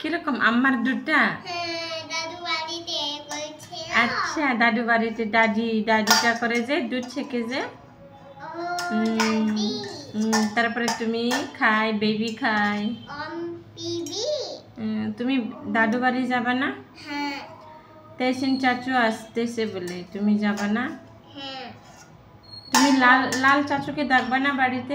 কিরকম আমার দুধটা হ্যাঁ, আচ্ছা দাদু বাড়িতে দাদি দাদিটা করে যে দুধ ছেঁকে যে তারপরে তুমি খাই বেবি খাই তুমি দাদু বাড়ি যাবা না হ্যাঁ। তেসিন চাচু আসতেছে বলে তুমি যাবা না হ্যাঁ। তুমি লাল লাল চাচুকে ডাকবা না বাড়িতে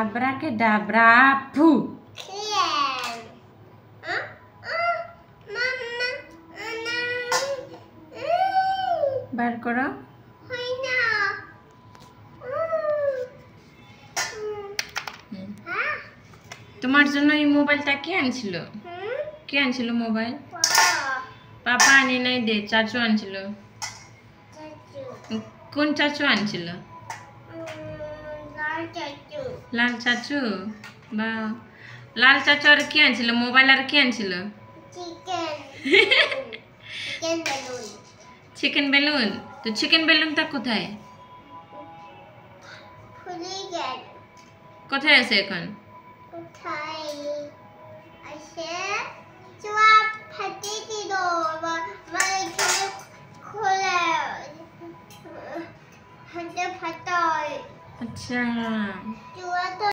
আব্রাকেডাব্রা ফু বার করো তোমার জন্য এই মোবাইলটা কে আনছিল hmm? কে আনছিল মোবাইল পাপা আনি নাই দে চাচু আনছিল কোন চাচু আনছিল লাল চাচু বা লাল চাচু আর কি আনছিল মোবাইল আর কি আনছিল চিকেন বেলুন তো চিকেন বেলুনটা কোথায় কোথায় আছে এখন কোথায় আছে खाता है अच्छा